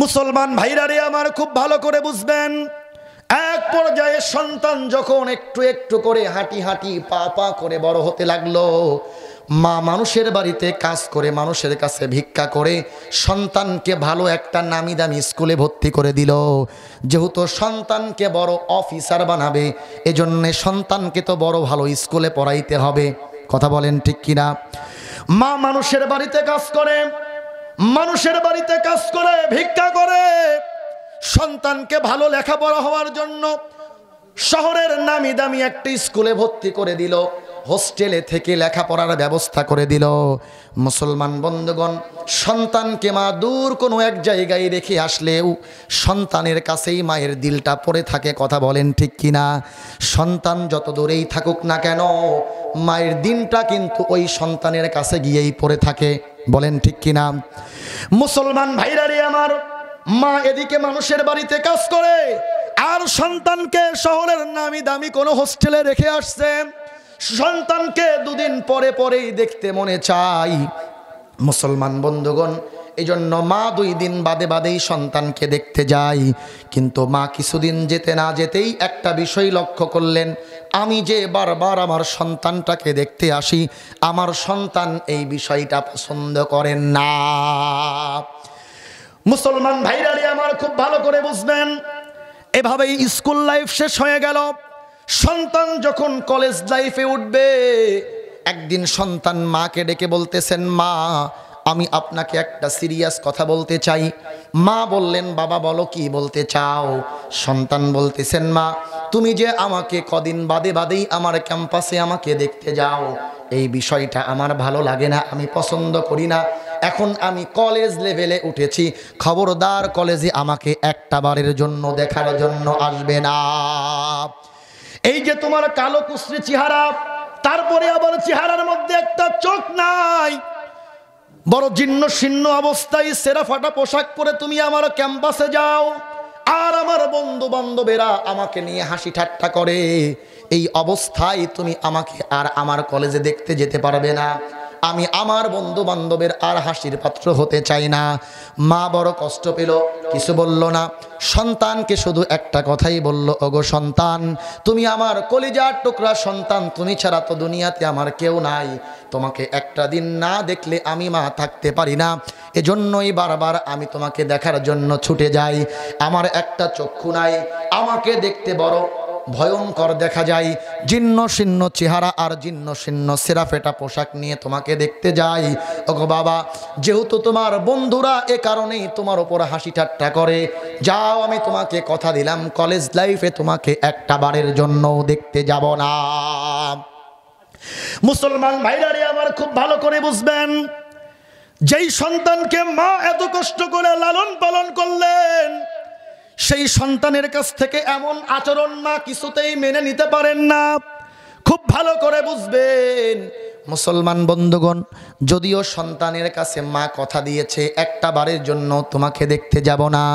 মুসলমান ভাইরারে আমার খুব ভালো করে বুঝবেন এক পর্যায়ে সন্তান যখন একটু একটু করে হাঁটি হাঁটি পা পা করে বড় হতে লাগলো মা মানুষের বাড়িতে কাজ করে মানুষের কাছে ভিক্ষা করে সন্তানকে ভালো একটা নামি দামি স্কুলে ভর্তি করে দিল যেহেতু সন্তানকে বড় অফিসার বানাবে এজন্য সন্তানকে তো বড় ভালো স্কুলে পড়াইতে হবে কথা বলেন ঠিক কিনা মা মানুষের বাড়িতে কাজ করে মানুষের বাড়িতে কাজ করে ভিক্ষা করে সন্তানকে ভালো লেখাপড়া হওয়ার জন্য শহরের নামি দামি একটা স্কুলে ভর্তি করে দিল হোস্টেলে থেকে লেখাপড়ার ব্যবস্থা করে দিল মুসলমান বন্ধুগণ সন্তানকে মা দূর কোনো এক জায়গায় রেখে আসলেও সন্তানের কাছেই মায়ের দিলটা পড়ে থাকে কথা বলেন ঠিক কিনা সন্তান যত দূরেই থাকুক না কেন মায়ের দিনটা কিন্তু ওই সন্তানের কাছে গিয়েই পড়ে থাকে বলেন ঠিক কিনা মুসলমান ভাইরারে আমার মা এদিকে মানুষের বাড়িতে কাজ করে আর সন্তানকে শহরের নামি দামি কোনো হোস্টেলে রেখে আসছেন সন্তানকে দুদিন পরে পরেই দেখতে মনে চাই মুসলমান বন্ধুগণ এই জন্য মা দুই দিন বাদে বাদেই সন্তানকে দেখতে যাই কিন্তু মা কিছুদিন যেতে না যেতেই একটা বিষয় লক্ষ্য করলেন আমি যে বারবার আমার সন্তানটাকে দেখতে আসি আমার সন্তান এই বিষয়টা পছন্দ করেন না মুসলমান ভাইরারে আমার খুব ভালো করে বুঝবেন এভাবেই স্কুল লাইফ শেষ হয়ে গেল সন্তান যখন কলেজ লাইফে উঠবে একদিন সন্তান মাকে ডেকে বলতেছেন মা আমি আপনাকে একটা সিরিয়াস কথা বলতে চাই মা বললেন বাবা বলো কি বলতে চাও সন্তান বলতেছেন মা তুমি যে আমাকে কদিন বাদে বাদেই আমার ক্যাম্পাসে আমাকে দেখতে যাও এই বিষয়টা আমার ভালো লাগে না আমি পছন্দ করি না এখন আমি কলেজ লেভেলে উঠেছি খবরদার কলেজে আমাকে একটা বারের জন্য দেখার জন্য আসবে না এই যে তোমার কালো কুশ্রি চেহারা তারপরে আবার চেহারার মধ্যে একটা চোখ নাই বড় জীর্ণ শীর্ণ অবস্থায় সেরা ফাটা পোশাক পরে তুমি আমার ক্যাম্পাসে যাও আর আমার বন্ধু বান্ধবেরা আমাকে নিয়ে হাসি ঠাট্টা করে এই অবস্থায় তুমি আমাকে আর আমার কলেজে দেখতে যেতে পারবে না আমি আমার বন্ধু বান্ধবের আর হাসির পাত্র হতে চাই না মা বড় কষ্ট পেল কিছু বলল না সন্তানকে শুধু একটা কথাই বলল ওগো সন্তান তুমি আমার কলিজার টুকরা সন্তান তুমি ছাড়া তো দুনিয়াতে আমার কেউ নাই তোমাকে একটা দিন না দেখলে আমি মা থাকতে পারি না এজন্যই বারবার আমি তোমাকে দেখার জন্য ছুটে যাই আমার একটা চক্ষু নাই আমাকে দেখতে বড় ভয়ঙ্কর দেখা যায় জীর্ণ শীর্ণ চেহারা আর জীর্ণ শীর্ণ সেরাফেটা পোশাক নিয়ে তোমাকে দেখতে যাই ওগো বাবা যেহেতু তোমার বন্ধুরা এ কারণেই তোমার ওপর হাসি ঠাট্টা করে যাও আমি তোমাকে কথা দিলাম কলেজ লাইফে তোমাকে একটা বারের জন্য দেখতে যাব না মুসলমান ভাইরারে আমার খুব ভালো করে বুঝবেন যেই সন্তানকে মা এত কষ্ট করে লালন পালন করলেন সেই সন্তানের কাছ থেকে এমন আচরণ মা কিছুতেই মেনে নিতে পারেন না খুব ভালো করে বুঝবেন মুসলমান বন্ধুগণ যদিও সন্তানের কাছে মা কথা দিয়েছে একটা বারের জন্য তোমাকে দেখতে যাব না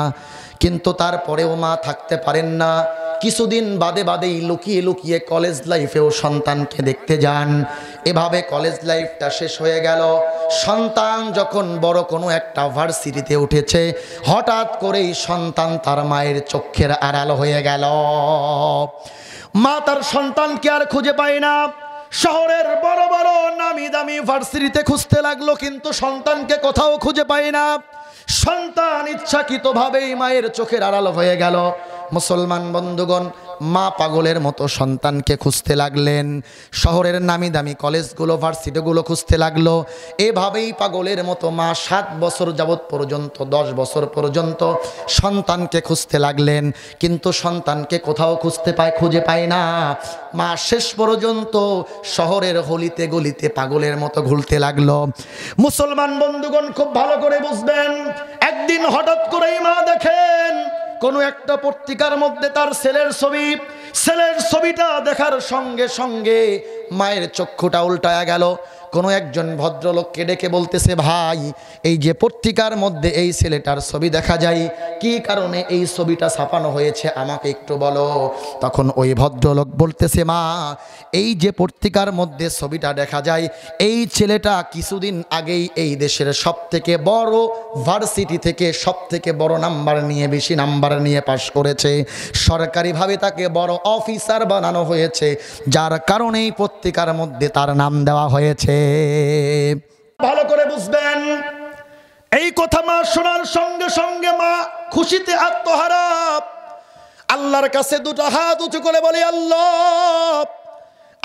কিন্তু তারপরেও মা থাকতে পারেন না কিছুদিন বাদে বাদেই লুকিয়ে লুকিয়ে কলেজ লাইফেও সন্তানকে দেখতে যান এভাবে কলেজ লাইফটা শেষ হয়ে গেল সন্তান যখন বড় কোনো একটা ভার্সিটিতে উঠেছে হঠাৎ করেই সন্তান তার মায়ের চক্ষের আড়াল হয়ে গেল মা তার সন্তানকে আর খুঁজে পায় না শহরের বড় বড় নামি দামি ভার্সিটিতে খুঁজতে লাগলো কিন্তু সন্তানকে কোথাও খুঁজে পায় না সন্তান ইচ্ছাকৃতভাবেই মায়ের চোখের আড়াল হয়ে গেল মুসলমান বন্ধুগণ মা পাগলের মতো সন্তানকে খুঁজতে লাগলেন শহরের নামি দামি কলেজগুলো ভার্সিটিগুলো খুঁজতে লাগলো এভাবেই পাগলের মতো মা সাত বছর যাবৎ পর্যন্ত দশ বছর পর্যন্ত সন্তানকে খুঁজতে লাগলেন কিন্তু সন্তানকে কোথাও খুঁজতে পায় খুঁজে পায় না মা শেষ পর্যন্ত শহরের হলিতে গলিতে পাগলের মতো ঘুরতে লাগলো মুসলমান বন্ধুগণ খুব ভালো করে বুঝবেন একদিন হঠাৎ করেই মা দেখেন কোনো একটা পত্রিকার মধ্যে তার ছেলের ছবি ছেলের ছবিটা দেখার সঙ্গে সঙ্গে মায়ের চক্ষুটা উল্টায়া গেল কোনো একজন ভদ্রলোককে ডেকে বলতেছে ভাই এই যে পত্রিকার মধ্যে এই ছেলেটার ছবি দেখা যায় কি কারণে এই ছবিটা ছাপানো হয়েছে আমাকে একটু বলো তখন ওই ভদ্রলোক বলতেছে মা এই যে পত্রিকার মধ্যে ছবিটা দেখা যায় এই ছেলেটা কিছুদিন আগেই এই দেশের সবথেকে বড় ভার্সিটি থেকে সবথেকে বড় নাম্বার নিয়ে বেশি নাম্বার নিয়ে পাশ করেছে সরকারিভাবে তাকে বড় অফিসার বানানো হয়েছে যার কারণেই পত্রিকার মধ্যে তার নাম দেওয়া হয়েছে ভালো করে বুঝবেন এই কথা মা শোনার সঙ্গে সঙ্গে মা খুশিতে আত্মহারাপ আল্লাহর কাছে দুটো হাত উঁচু করে বলি আল্লাহ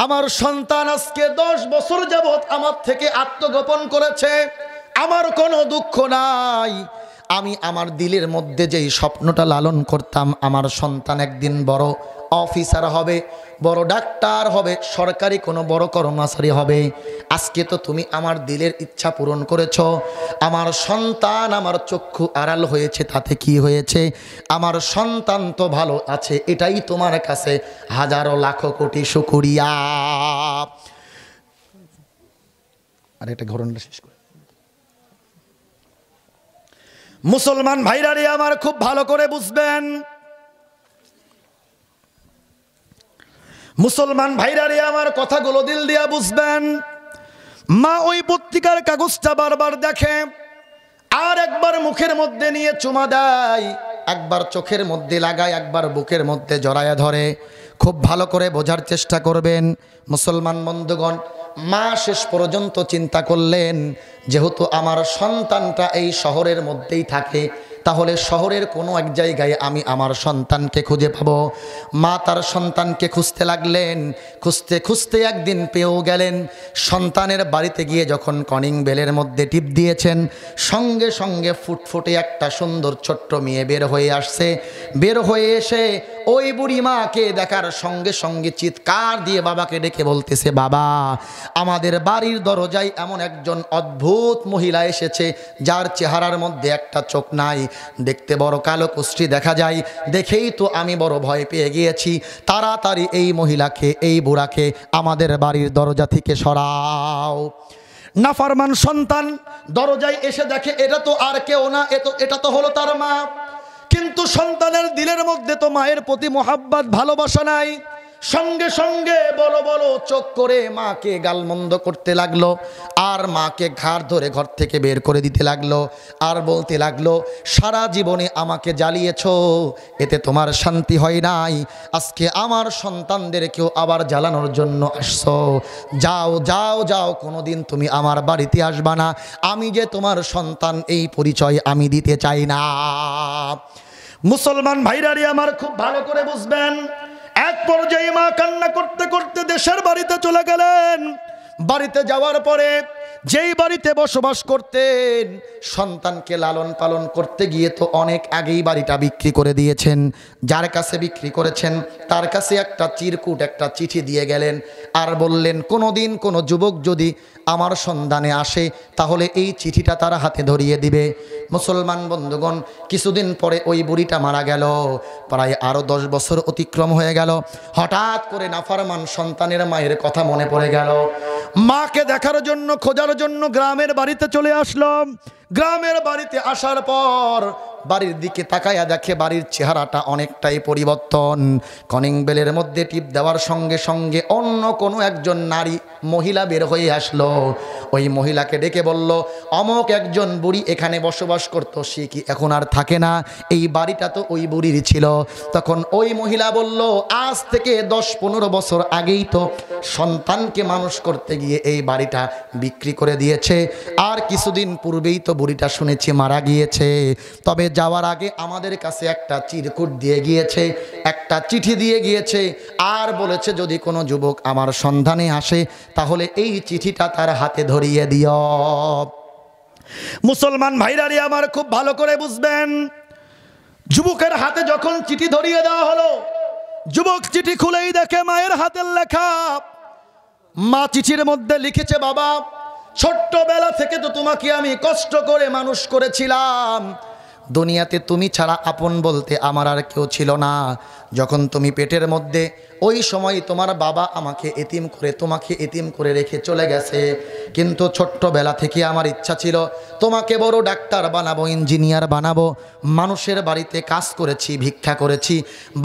আমার সন্তান আজকে দশ বছর যাবৎ আমার থেকে আত্মগোপন করেছে আমার কোনো দুঃখ নাই আমি আমার দিলের মধ্যে যেই স্বপ্নটা লালন করতাম আমার সন্তান একদিন বড় অফিসার হবে বড় ডাক্তার হবে সরকারি কোনো বড় কর্মচারী হবে আজকে তো তুমি আমার দিলের ইচ্ছা পূরণ করেছ আমার সন্তান আমার চক্ষু আড়াল হয়েছে তাতে কি হয়েছে আমার সন্তান তো ভালো আছে এটাই তোমার কাছে হাজারো লাখো কোটি শুকুরিয়া আর এটা ঘটনাটা শেষ করে মুসলমান ভাইরারে আমার খুব ভালো করে বুঝবেন মুসলমান ভাইরারে আমার কথাগুলো দিল দিয়া বুঝবেন মা ওই পত্রিকার কাগজটা বারবার দেখে আর একবার মুখের মধ্যে নিয়ে চুমা দেয় একবার চোখের মধ্যে লাগায় একবার বুকের মধ্যে জড়ায়া ধরে খুব ভালো করে বোঝার চেষ্টা করবেন মুসলমান বন্ধুগণ মা শেষ পর্যন্ত চিন্তা করলেন যেহেতু আমার সন্তানটা এই শহরের মধ্যেই থাকে তাহলে শহরের কোনো এক জায়গায় আমি আমার সন্তানকে খুঁজে পাব মা তার সন্তানকে খুঁজতে লাগলেন খুঁজতে খুঁজতে একদিন পেয়েও গেলেন সন্তানের বাড়িতে গিয়ে যখন কনিং বেলের মধ্যে টিপ দিয়েছেন সঙ্গে সঙ্গে ফুটফুটে একটা সুন্দর ছোট্ট মেয়ে বের হয়ে আসছে বের হয়ে এসে ওই বুড়ি মাকে দেখার সঙ্গে সঙ্গে চিৎকার দিয়ে বাবাকে ডেকে বলতেছে বাবা আমাদের বাড়ির দরজায় এমন একজন অদ্ভুত মহিলা এসেছে যার চেহারার মধ্যে একটা চোখ নাই দেখতে বড় কালো কুষ্টি দেখা যায় দেখেই তো আমি বড় ভয় পেয়ে গিয়েছি তাড়াতাড়ি এই মহিলাকে এই বুড়াকে আমাদের বাড়ির দরজা থেকে সরাও নাফারমান সন্তান দরজায় এসে দেখে এটা তো আর কেউ না এ তো এটা তো হলো তার মা কিন্তু সন্তানের দিলের মধ্যে তো মায়ের প্রতি মোহাব্বাত ভালোবাসা নাই সঙ্গে সঙ্গে বলো বলো চোখ করে মাকে গালমন্দ করতে লাগলো আর মাকে ঘাড় ধরে ঘর থেকে বের করে দিতে লাগলো আর বলতে লাগলো সারা জীবনে আমাকে জ্বালিয়েছ এতে তোমার শান্তি হয় নাই আজকে আমার সন্তানদের কেউ আবার জ্বালানোর জন্য আসছো যাও যাও যাও কোনো দিন তুমি আমার বাড়িতে আসবা না আমি যে তোমার সন্তান এই পরিচয় আমি দিতে চাই না মুসলমান ভাইরারি আমার খুব ভালো করে বুঝবেন এক পর্যায়ে মা কান্না করতে করতে দেশের বাড়িতে চলে গেলেন বাড়িতে যাওয়ার পরে যেই বাড়িতে বসবাস করতেন সন্তানকে লালন পালন করতে গিয়ে তো অনেক আগেই বাড়িটা বিক্রি করে দিয়েছেন যার কাছে বিক্রি করেছেন তার কাছে একটা চিরকুট একটা চিঠি দিয়ে গেলেন আর বললেন কোনো দিন কোনো যুবক যদি আমার সন্ধানে আসে তাহলে এই চিঠিটা তার হাতে ধরিয়ে দিবে মুসলমান বন্ধুগণ কিছুদিন পরে ওই বুড়িটা মারা গেল প্রায় আরও দশ বছর অতিক্রম হয়ে গেল হঠাৎ করে নাফারমান সন্তানের মায়ের কথা মনে পড়ে গেল মাকে দেখার জন্য খোঁজার জন্য গ্রামের বাড়িতে চলে আসলাম গ্রামের বাড়িতে আসার পর বাড়ির দিকে তাকায়া দেখে বাড়ির চেহারাটা অনেকটাই পরিবর্তন কনিং বেলের মধ্যে টিপ দেওয়ার সঙ্গে সঙ্গে অন্য কোনো একজন নারী মহিলা বের হয়ে আসলো ওই মহিলাকে ডেকে বলল অমক একজন বুড়ি এখানে বসবাস করত সে কি এখন আর থাকে না এই বাড়িটা তো ওই বুড়ির ছিল তখন ওই মহিলা বলল আজ থেকে দশ পনেরো বছর আগেই তো সন্তানকে মানুষ করতে গিয়ে এই বাড়িটা বিক্রি করে দিয়েছে আর কিছুদিন পূর্বেই তো বুড়িটা শুনেছি মারা গিয়েছে তবে যাওয়ার আগে আমাদের কাছে একটা চিরকুট দিয়ে গিয়েছে একটা চিঠি দিয়ে গিয়েছে আর বলেছে যদি কোনো যুবক আমার সন্ধানে আসে তাহলে এই চিঠিটা তার হাতে ধরিয়ে দিও মুসলমান ভাইরারি আমার খুব ভালো করে বুঝবেন যুবকের হাতে যখন চিঠি ধরিয়ে দেওয়া হলো যুবক চিঠি খুলেই দেখে মায়ের হাতের লেখা মা চিঠির মধ্যে লিখেছে বাবা ছোট্টবেলা থেকে তো তোমাকে আমি কষ্ট করে মানুষ করেছিলাম দুনিয়াতে তুমি ছাড়া আপন বলতে আমার আর কেউ ছিল না যখন তুমি পেটের মধ্যে ওই সময় তোমার বাবা আমাকে এতিম করে তোমাকে এতিম করে রেখে চলে গেছে কিন্তু ছোট্টবেলা থেকে আমার ইচ্ছা ছিল তোমাকে বড় ডাক্তার বানাবো ইঞ্জিনিয়ার বানাবো মানুষের বাড়িতে কাজ করেছি ভিক্ষা করেছি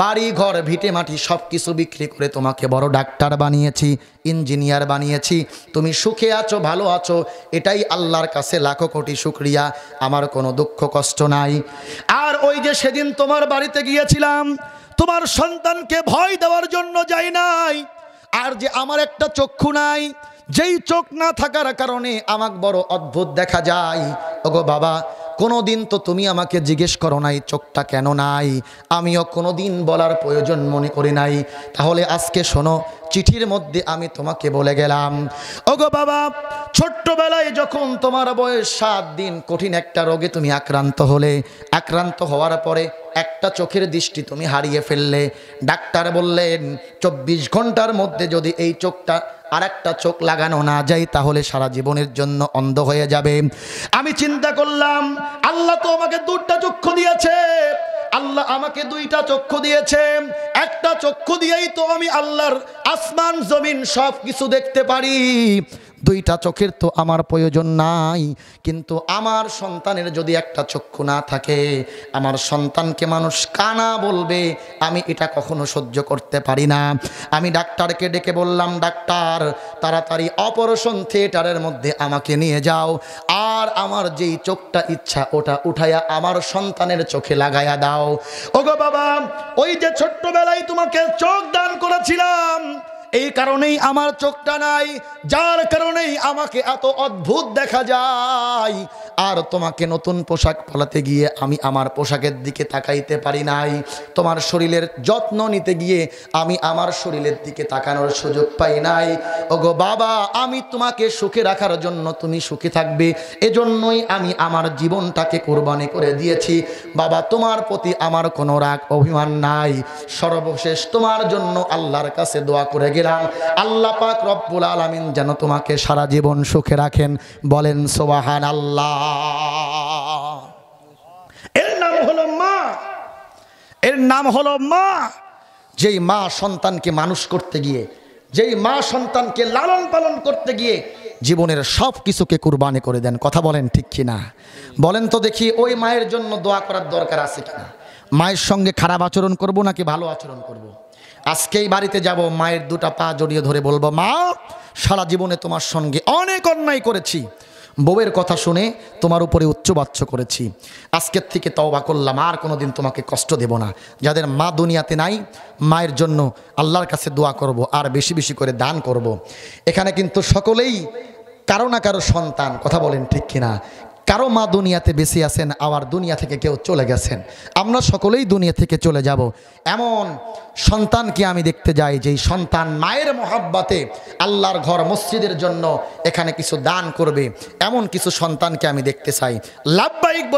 বাড়ি ঘর ভিটে মাটি সব কিছু বিক্রি করে তোমাকে বড় ডাক্তার বানিয়েছি ইঞ্জিনিয়ার বানিয়েছি তুমি সুখে আছো ভালো আছো এটাই আল্লাহর কাছে লাখো কোটি শুক্রিয়া আমার কোনো দুঃখ কষ্ট নাই আর ওই যে সেদিন তোমার বাড়িতে গিয়েছিলাম তোমার সন্তানকে ভয় দেওয়ার জন্য যাই নাই আর যে আমার একটা চক্ষু নাই যেই চোখ না থাকার কারণে আমার বড় অদ্ভুত দেখা যায় ওগো বাবা কোনো দিন তো তুমি আমাকে জিজ্ঞেস করো নাই চোখটা কেন নাই আমিও কোনো দিন বলার প্রয়োজন মনে করি নাই তাহলে আজকে শোনো চিঠির মধ্যে আমি তোমাকে বলে গেলাম ওগো বাবা ছোট্টবেলায় যখন তোমার বয়স সাত দিন কঠিন একটা রোগে তুমি আক্রান্ত হলে আক্রান্ত হওয়ার পরে একটা চোখের দৃষ্টি তুমি হারিয়ে ফেললে ডাক্তার বললেন চব্বিশ ঘন্টার মধ্যে যদি এই চোখটা আর একটা চোখ লাগানো না যায় তাহলে সারা জীবনের জন্য অন্ধ হয়ে যাবে আমি চিন্তা করলাম আল্লাহ তো আমাকে দুটা চক্ষু দিয়েছে আল্লাহ আমাকে দুইটা চক্ষু দিয়েছে একটা চক্ষু দিয়েই তো আমি আল্লাহর আসমান জমিন সব কিছু দেখতে পারি দুইটা চোখের তো আমার প্রয়োজন নাই কিন্তু আমার সন্তানের যদি একটা চক্ষু না থাকে আমার সন্তানকে মানুষ কানা বলবে আমি এটা কখনো সহ্য করতে পারি না আমি ডাক্তারকে ডেকে বললাম ডাক্তার তাড়াতাড়ি অপারেশন থিয়েটারের মধ্যে আমাকে নিয়ে যাও আর আমার যেই চোখটা ইচ্ছা ওটা উঠাইয়া আমার সন্তানের চোখে লাগাইয়া দাও ওগো বাবা ওই যে ছোট্টবেলায় তোমাকে চোখ দান করেছিলাম এই কারণেই আমার চোখটা নাই যার কারণেই আমাকে এত অদ্ভুত দেখা যায় আর তোমাকে নতুন পোশাক পালাতে গিয়ে আমি আমার পোশাকের দিকে তাকাইতে পারি নাই তোমার শরীরের যত্ন নিতে গিয়ে আমি আমার শরীরের দিকে তাকানোর সুযোগ পাই নাই ও গো বাবা আমি তোমাকে সুখে রাখার জন্য তুমি সুখে থাকবে এজন্যই আমি আমার জীবনটাকে কোরবানি করে দিয়েছি বাবা তোমার প্রতি আমার কোনো রাগ অভিমান নাই সর্বশেষ তোমার জন্য আল্লাহর কাছে দোয়া করে গেলাম আল্লাহ পাক রব্বুল আলমিন যেন তোমাকে সারা জীবন সুখে রাখেন বলেন সোবাহান আল্লাহ এর নাম হলো মা এর নাম হলো মা যেই মা সন্তানকে মানুষ করতে গিয়ে যেই মা সন্তানকে লালন পালন করতে গিয়ে জীবনের সব কিছুকে কুরবানি করে দেন কথা বলেন ঠিক কিনা বলেন তো দেখি ওই মায়ের জন্য দোয়া করার দরকার আছে কিনা মায়ের সঙ্গে খারাপ আচরণ করব নাকি ভালো আচরণ করবো আজকেই বাড়িতে যাব মায়ের দুটা পা জড়িয়ে ধরে বলবো মা সারা জীবনে তোমার সঙ্গে অনেক অন্যায় করেছি বউয়ের কথা শুনে তোমার উপরে উচ্চবাচ্য করেছি আজকের থেকে তওবা করলাম আর কোনো দিন তোমাকে কষ্ট দেব না যাদের মা দুনিয়াতে নাই মায়ের জন্য আল্লাহর কাছে দোয়া করব আর বেশি বেশি করে দান করব। এখানে কিন্তু সকলেই কারো না কারো সন্তান কথা বলেন ঠিক কিনা কারো মা দুনিয়াতে বেঁচে আছেন আবার দুনিয়া থেকে কেউ চলে গেছেন আমরা সকলেই দুনিয়া থেকে চলে যাব এমন সন্তানকে আমি দেখতে যাই যেই সন্তান মায়ের মহাব্বাতে আল্লাহর ঘর মসজিদের জন্য এখানে কিছু দান করবে এমন কিছু সন্তানকে আমি দেখতে চাই লাভবাহিক